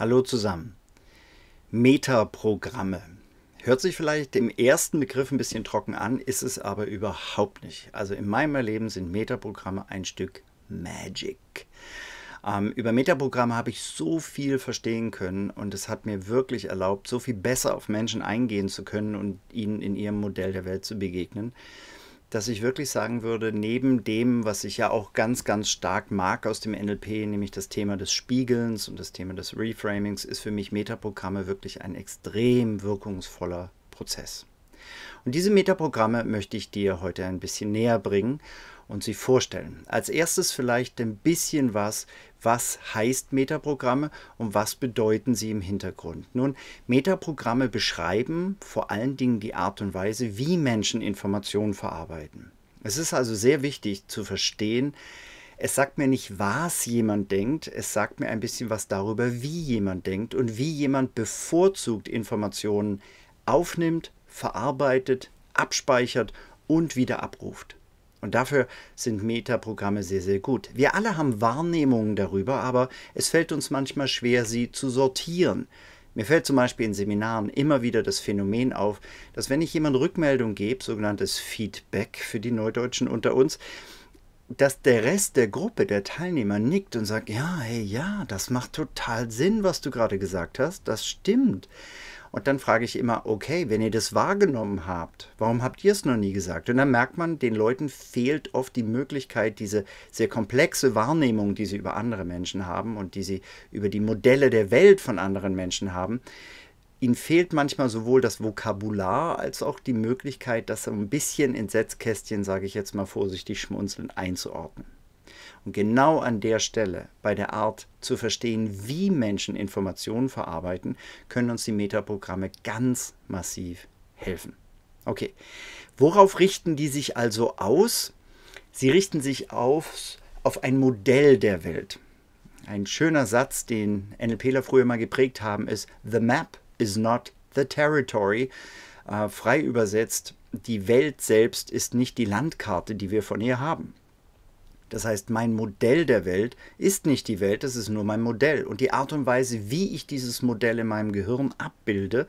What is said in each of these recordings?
Hallo zusammen. Metaprogramme. Hört sich vielleicht im ersten Begriff ein bisschen trocken an, ist es aber überhaupt nicht. Also in meinem Erleben sind Metaprogramme ein Stück Magic. Ähm, über Metaprogramme habe ich so viel verstehen können und es hat mir wirklich erlaubt, so viel besser auf Menschen eingehen zu können und ihnen in ihrem Modell der Welt zu begegnen dass ich wirklich sagen würde, neben dem, was ich ja auch ganz, ganz stark mag aus dem NLP, nämlich das Thema des Spiegelns und das Thema des Reframings, ist für mich Metaprogramme wirklich ein extrem wirkungsvoller Prozess. Und diese Metaprogramme möchte ich dir heute ein bisschen näher bringen und sie vorstellen. Als erstes vielleicht ein bisschen was, was heißt Metaprogramme und was bedeuten sie im Hintergrund. Nun, Metaprogramme beschreiben vor allen Dingen die Art und Weise, wie Menschen Informationen verarbeiten. Es ist also sehr wichtig zu verstehen, es sagt mir nicht, was jemand denkt, es sagt mir ein bisschen was darüber, wie jemand denkt und wie jemand bevorzugt Informationen aufnimmt, verarbeitet, abspeichert und wieder abruft. Und dafür sind Metaprogramme sehr, sehr gut. Wir alle haben Wahrnehmungen darüber, aber es fällt uns manchmal schwer, sie zu sortieren. Mir fällt zum Beispiel in Seminaren immer wieder das Phänomen auf, dass wenn ich jemand Rückmeldung gebe, sogenanntes Feedback für die Neudeutschen unter uns, dass der Rest der Gruppe, der Teilnehmer nickt und sagt, ja, hey, ja, das macht total Sinn, was du gerade gesagt hast, das stimmt. Und dann frage ich immer, okay, wenn ihr das wahrgenommen habt, warum habt ihr es noch nie gesagt? Und dann merkt man, den Leuten fehlt oft die Möglichkeit, diese sehr komplexe Wahrnehmung, die sie über andere Menschen haben und die sie über die Modelle der Welt von anderen Menschen haben, ihnen fehlt manchmal sowohl das Vokabular als auch die Möglichkeit, das so ein bisschen in Setzkästchen, sage ich jetzt mal vorsichtig schmunzeln, einzuordnen. Und genau an der Stelle, bei der Art zu verstehen, wie Menschen Informationen verarbeiten, können uns die Metaprogramme ganz massiv helfen. Okay, worauf richten die sich also aus? Sie richten sich auf, auf ein Modell der Welt. Ein schöner Satz, den NLPler früher mal geprägt haben, ist: The map is not the territory. Äh, frei übersetzt, die Welt selbst ist nicht die Landkarte, die wir von ihr haben. Das heißt, mein Modell der Welt ist nicht die Welt, das ist nur mein Modell. Und die Art und Weise, wie ich dieses Modell in meinem Gehirn abbilde,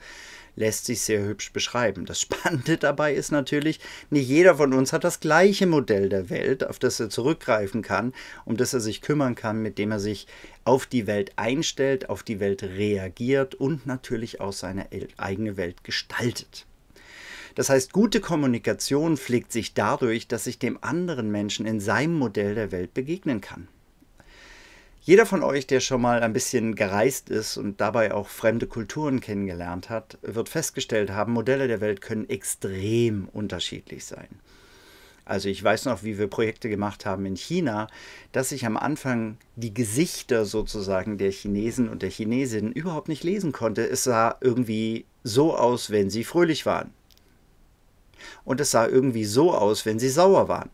lässt sich sehr hübsch beschreiben. Das Spannende dabei ist natürlich, nicht jeder von uns hat das gleiche Modell der Welt, auf das er zurückgreifen kann, um das er sich kümmern kann, mit dem er sich auf die Welt einstellt, auf die Welt reagiert und natürlich auch seine eigene Welt gestaltet. Das heißt, gute Kommunikation pflegt sich dadurch, dass ich dem anderen Menschen in seinem Modell der Welt begegnen kann. Jeder von euch, der schon mal ein bisschen gereist ist und dabei auch fremde Kulturen kennengelernt hat, wird festgestellt haben, Modelle der Welt können extrem unterschiedlich sein. Also ich weiß noch, wie wir Projekte gemacht haben in China, dass ich am Anfang die Gesichter sozusagen der Chinesen und der Chinesinnen überhaupt nicht lesen konnte. Es sah irgendwie so aus, wenn sie fröhlich waren und es sah irgendwie so aus, wenn sie sauer waren.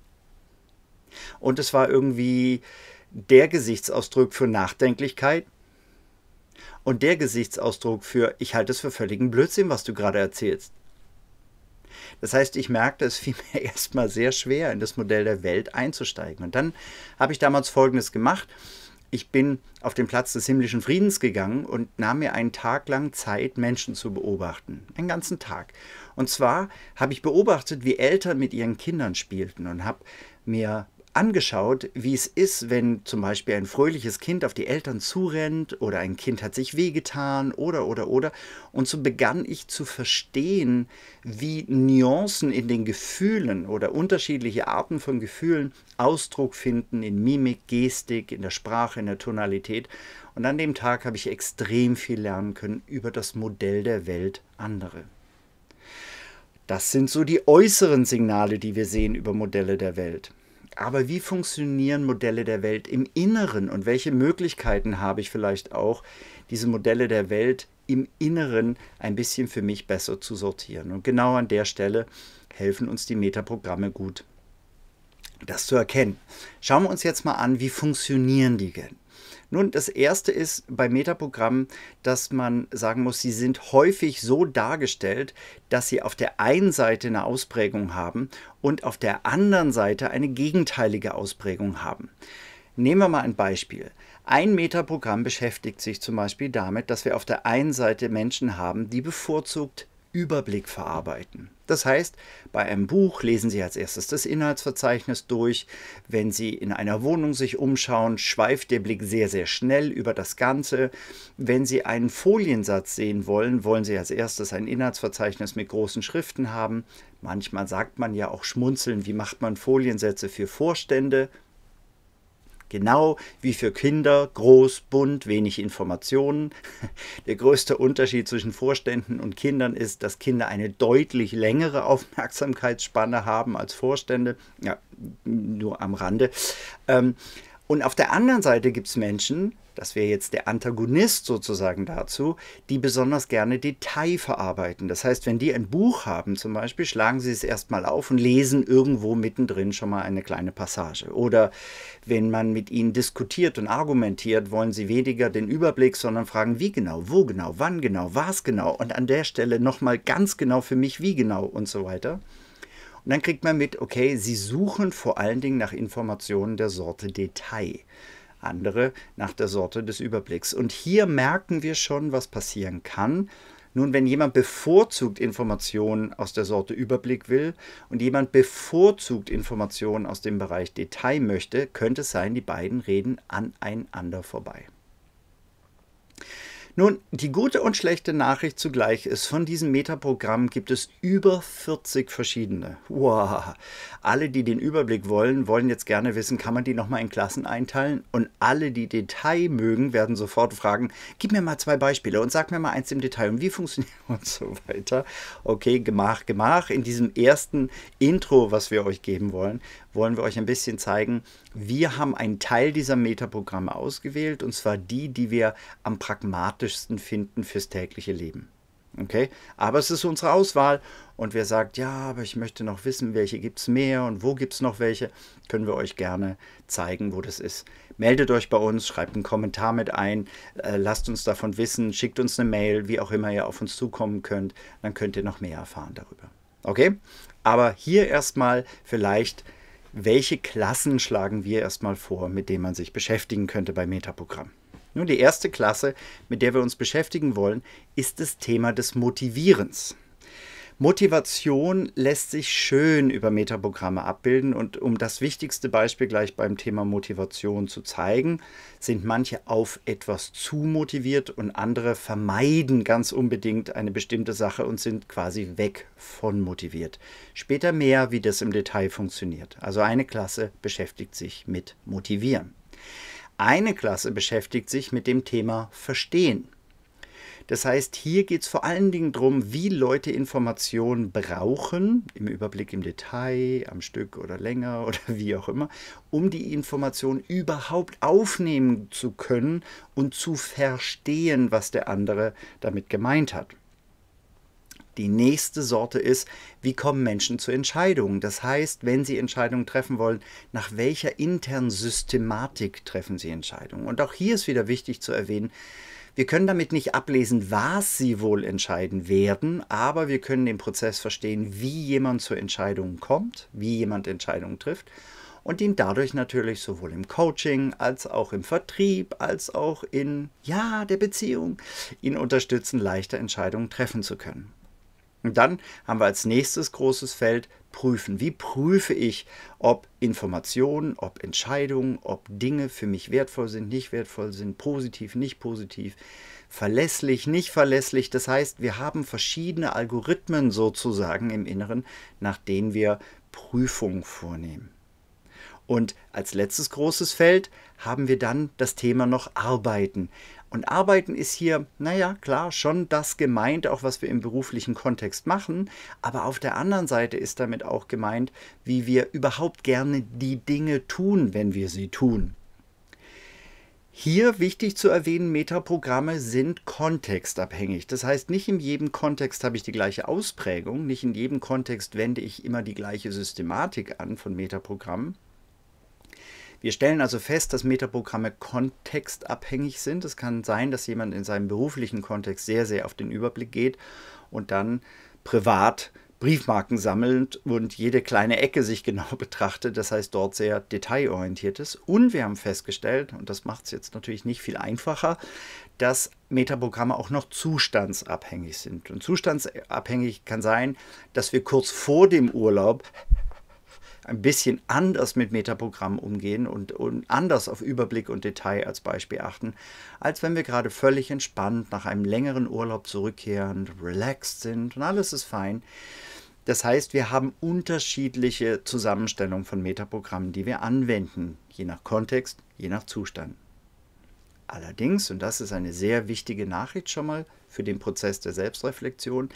Und es war irgendwie der Gesichtsausdruck für Nachdenklichkeit und der Gesichtsausdruck für ich halte es für völligen Blödsinn, was du gerade erzählst. Das heißt, ich merkte, es fiel mir erstmal sehr schwer, in das Modell der Welt einzusteigen. Und dann habe ich damals Folgendes gemacht ich bin auf den Platz des himmlischen Friedens gegangen und nahm mir einen Tag lang Zeit, Menschen zu beobachten. Einen ganzen Tag. Und zwar habe ich beobachtet, wie Eltern mit ihren Kindern spielten und habe mir angeschaut, wie es ist, wenn zum Beispiel ein fröhliches Kind auf die Eltern zurennt oder ein Kind hat sich wehgetan oder oder oder. Und so begann ich zu verstehen, wie Nuancen in den Gefühlen oder unterschiedliche Arten von Gefühlen Ausdruck finden in Mimik, Gestik, in der Sprache, in der Tonalität. Und an dem Tag habe ich extrem viel lernen können über das Modell der Welt andere. Das sind so die äußeren Signale, die wir sehen über Modelle der Welt aber wie funktionieren Modelle der Welt im Inneren und welche Möglichkeiten habe ich vielleicht auch, diese Modelle der Welt im Inneren ein bisschen für mich besser zu sortieren. Und genau an der Stelle helfen uns die Metaprogramme gut, das zu erkennen. Schauen wir uns jetzt mal an, wie funktionieren die denn? Nun, das erste ist bei Metaprogrammen, dass man sagen muss, sie sind häufig so dargestellt, dass sie auf der einen Seite eine Ausprägung haben und auf der anderen Seite eine gegenteilige Ausprägung haben. Nehmen wir mal ein Beispiel. Ein Metaprogramm beschäftigt sich zum Beispiel damit, dass wir auf der einen Seite Menschen haben, die bevorzugt Überblick verarbeiten. Das heißt, bei einem Buch lesen Sie als erstes das Inhaltsverzeichnis durch. Wenn Sie in einer Wohnung sich umschauen, schweift der Blick sehr, sehr schnell über das Ganze. Wenn Sie einen Foliensatz sehen wollen, wollen Sie als erstes ein Inhaltsverzeichnis mit großen Schriften haben. Manchmal sagt man ja auch schmunzeln, wie macht man Foliensätze für Vorstände. Genau wie für Kinder, groß, bunt, wenig Informationen. Der größte Unterschied zwischen Vorständen und Kindern ist, dass Kinder eine deutlich längere Aufmerksamkeitsspanne haben als Vorstände. Ja, nur am Rande. Ähm, und auf der anderen Seite gibt es Menschen, das wäre jetzt der Antagonist sozusagen dazu, die besonders gerne Detail verarbeiten. Das heißt, wenn die ein Buch haben zum Beispiel, schlagen sie es erstmal auf und lesen irgendwo mittendrin schon mal eine kleine Passage. Oder wenn man mit ihnen diskutiert und argumentiert, wollen sie weniger den Überblick, sondern fragen, wie genau, wo genau, wann genau, was genau und an der Stelle nochmal ganz genau für mich, wie genau und so weiter. Und dann kriegt man mit, okay, sie suchen vor allen Dingen nach Informationen der Sorte Detail andere nach der Sorte des Überblicks. Und hier merken wir schon, was passieren kann. Nun, wenn jemand bevorzugt Informationen aus der Sorte Überblick will und jemand bevorzugt Informationen aus dem Bereich Detail möchte, könnte es sein, die beiden reden aneinander vorbei. Nun, die gute und schlechte Nachricht zugleich ist, von diesem Metaprogramm gibt es über 40 verschiedene. Wow! Alle, die den Überblick wollen, wollen jetzt gerne wissen, kann man die nochmal in Klassen einteilen? Und alle, die Detail mögen, werden sofort fragen, gib mir mal zwei Beispiele und sag mir mal eins im Detail und wie funktioniert und so weiter. Okay, gemach, gemach. In diesem ersten Intro, was wir euch geben wollen, wollen wir euch ein bisschen zeigen, wir haben einen Teil dieser Metaprogramme ausgewählt und zwar die, die wir am pragmatischsten praktischsten finden fürs tägliche Leben. Okay? Aber es ist unsere Auswahl und wer sagt, ja, aber ich möchte noch wissen, welche gibt es mehr und wo gibt es noch welche, können wir euch gerne zeigen, wo das ist. Meldet euch bei uns, schreibt einen Kommentar mit ein, äh, lasst uns davon wissen, schickt uns eine Mail, wie auch immer ihr auf uns zukommen könnt, dann könnt ihr noch mehr erfahren darüber. Okay? Aber hier erstmal vielleicht, welche Klassen schlagen wir erstmal vor, mit denen man sich beschäftigen könnte bei Metaprogrammen? Nun, die erste Klasse, mit der wir uns beschäftigen wollen, ist das Thema des Motivierens. Motivation lässt sich schön über Metaprogramme abbilden und um das wichtigste Beispiel gleich beim Thema Motivation zu zeigen, sind manche auf etwas zu motiviert und andere vermeiden ganz unbedingt eine bestimmte Sache und sind quasi weg von motiviert. Später mehr, wie das im Detail funktioniert. Also eine Klasse beschäftigt sich mit Motivieren. Eine Klasse beschäftigt sich mit dem Thema Verstehen. Das heißt, hier geht es vor allen Dingen darum, wie Leute Informationen brauchen, im Überblick im Detail, am Stück oder länger oder wie auch immer, um die Information überhaupt aufnehmen zu können und zu verstehen, was der andere damit gemeint hat. Die nächste Sorte ist, wie kommen Menschen zu Entscheidungen? Das heißt, wenn sie Entscheidungen treffen wollen, nach welcher internen Systematik treffen sie Entscheidungen? Und auch hier ist wieder wichtig zu erwähnen, wir können damit nicht ablesen, was sie wohl entscheiden werden, aber wir können den Prozess verstehen, wie jemand zu Entscheidungen kommt, wie jemand Entscheidungen trifft und ihn dadurch natürlich sowohl im Coaching als auch im Vertrieb als auch in ja der Beziehung ihn unterstützen, leichter Entscheidungen treffen zu können. Und dann haben wir als nächstes großes Feld prüfen. Wie prüfe ich, ob Informationen, ob Entscheidungen, ob Dinge für mich wertvoll sind, nicht wertvoll sind, positiv, nicht positiv, verlässlich, nicht verlässlich. Das heißt, wir haben verschiedene Algorithmen sozusagen im Inneren, nach denen wir Prüfungen vornehmen. Und als letztes großes Feld haben wir dann das Thema noch Arbeiten. Und Arbeiten ist hier, naja, klar, schon das gemeint, auch was wir im beruflichen Kontext machen, aber auf der anderen Seite ist damit auch gemeint, wie wir überhaupt gerne die Dinge tun, wenn wir sie tun. Hier wichtig zu erwähnen, Metaprogramme sind kontextabhängig. Das heißt, nicht in jedem Kontext habe ich die gleiche Ausprägung, nicht in jedem Kontext wende ich immer die gleiche Systematik an von Metaprogrammen. Wir stellen also fest, dass Metaprogramme kontextabhängig sind. Es kann sein, dass jemand in seinem beruflichen Kontext sehr, sehr auf den Überblick geht und dann privat Briefmarken sammelt und jede kleine Ecke sich genau betrachtet. Das heißt, dort sehr detailorientiert ist. Und wir haben festgestellt, und das macht es jetzt natürlich nicht viel einfacher, dass Metaprogramme auch noch zustandsabhängig sind. Und zustandsabhängig kann sein, dass wir kurz vor dem Urlaub ein bisschen anders mit Metaprogrammen umgehen und, und anders auf Überblick und Detail als Beispiel achten, als wenn wir gerade völlig entspannt nach einem längeren Urlaub zurückkehren, relaxed sind und alles ist fein. Das heißt, wir haben unterschiedliche Zusammenstellungen von Metaprogrammen, die wir anwenden, je nach Kontext, je nach Zustand. Allerdings, und das ist eine sehr wichtige Nachricht schon mal für den Prozess der Selbstreflexion,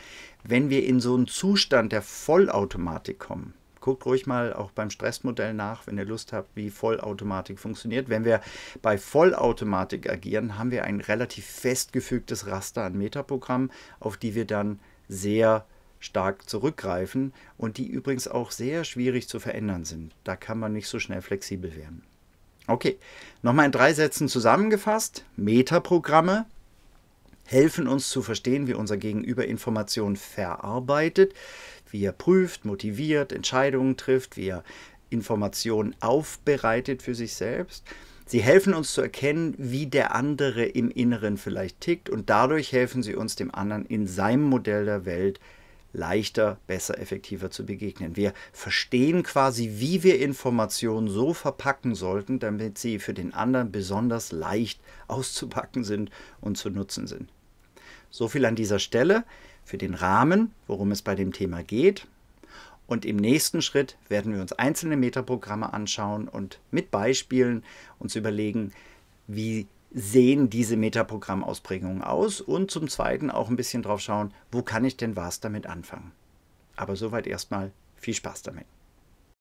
wenn wir in so einen Zustand der Vollautomatik kommen, Guckt ruhig mal auch beim Stressmodell nach, wenn ihr Lust habt, wie Vollautomatik funktioniert. Wenn wir bei Vollautomatik agieren, haben wir ein relativ festgefügtes Raster an Metaprogrammen, auf die wir dann sehr stark zurückgreifen und die übrigens auch sehr schwierig zu verändern sind. Da kann man nicht so schnell flexibel werden. Okay, nochmal in drei Sätzen zusammengefasst. Metaprogramme helfen uns zu verstehen, wie unser Gegenüber Informationen verarbeitet wie er prüft, motiviert, Entscheidungen trifft, wie er Informationen aufbereitet für sich selbst. Sie helfen uns zu erkennen, wie der andere im Inneren vielleicht tickt und dadurch helfen sie uns dem anderen in seinem Modell der Welt leichter, besser, effektiver zu begegnen. Wir verstehen quasi, wie wir Informationen so verpacken sollten, damit sie für den anderen besonders leicht auszupacken sind und zu nutzen sind. So viel an dieser Stelle für den Rahmen, worum es bei dem Thema geht. Und im nächsten Schritt werden wir uns einzelne Metaprogramme anschauen und mit Beispielen uns überlegen, wie sehen diese Metaprogrammausprägungen aus und zum Zweiten auch ein bisschen drauf schauen, wo kann ich denn was damit anfangen. Aber soweit erstmal viel Spaß damit.